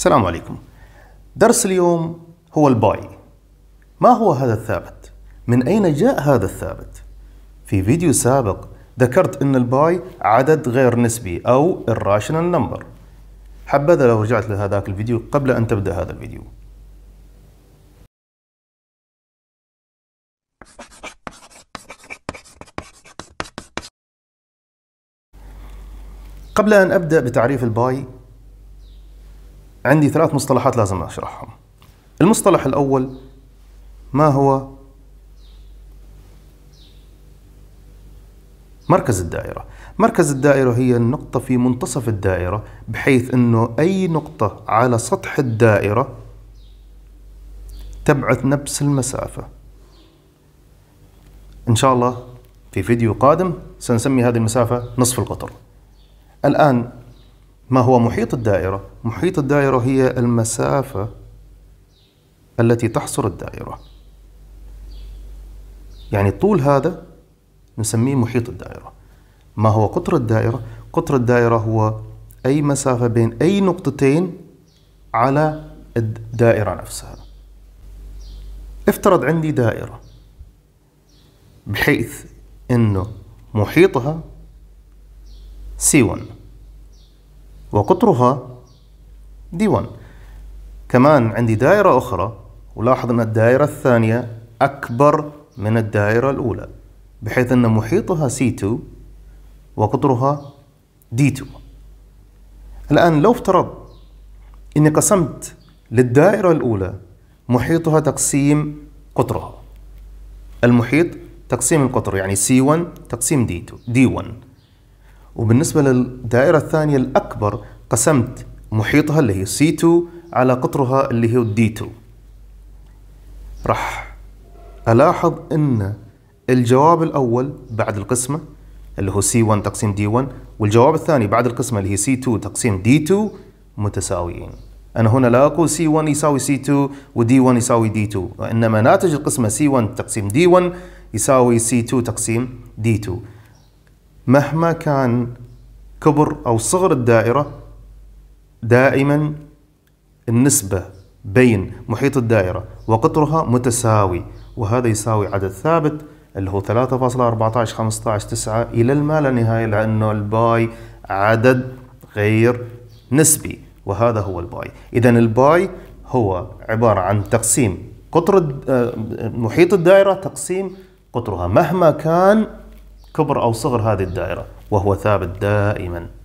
السلام عليكم درس اليوم هو الباي ما هو هذا الثابت؟ من أين جاء هذا الثابت؟ في فيديو سابق ذكرت أن الباي عدد غير نسبي أو irrational number حبذا لو رجعت لهذاك الفيديو قبل أن تبدأ هذا الفيديو قبل أن أبدأ بتعريف الباي عندي ثلاث مصطلحات لازم أشرحهم المصطلح الأول ما هو مركز الدائرة مركز الدائرة هي النقطة في منتصف الدائرة بحيث أنه أي نقطة على سطح الدائرة تبعث نفس المسافة إن شاء الله في فيديو قادم سنسمي هذه المسافة نصف القطر الآن ما هو محيط الدائرة؟ محيط الدائرة هي المسافة التي تحصر الدائرة يعني الطول هذا نسميه محيط الدائرة ما هو قطر الدائرة؟ قطر الدائرة هو أي مسافة بين أي نقطتين على الدائرة نفسها افترض عندي دائرة بحيث أنه محيطها C1 وقطرها دي 1 كمان عندي دائرة أخرى ولاحظ أن الدائرة الثانية أكبر من الدائرة الأولى بحيث أن محيطها C2 وقطرها D2 الآن لو افترض أني قسمت للدائرة الأولى محيطها تقسيم قطرها المحيط تقسيم القطر يعني C1 تقسيم D2 D1 وبالنسبة للدائرة الثانية الأكبر قسمت محيطها اللي هي سي 2 على قطرها اللي هو دي 2 راح ألاحظ أن الجواب الأول بعد القسمة اللي هو سي 1 تقسيم دي 1 والجواب الثاني بعد القسمة اللي هي سي 2 تقسيم دي 2 متساويين أنا هنا لا أقول سي 1 يساوي سي 2 ودي 1 يساوي دي 2 وإنما ناتج القسمة سي 1 تقسيم دي 1 يساوي سي 2 تقسيم دي 2 مهما كان كبر أو صغر الدائرة دائما النسبة بين محيط الدائرة وقطرها متساوي وهذا يساوي عدد ثابت اللي هو 3.14 15 9 إلى الما لا نهاية لأنه الباي عدد غير نسبي وهذا هو الباي إذا الباي هو عبارة عن تقسيم قطر آه، محيط الدائرة تقسيم قطرها مهما كان كبر أو صغر هذه الدائرة وهو ثابت دائما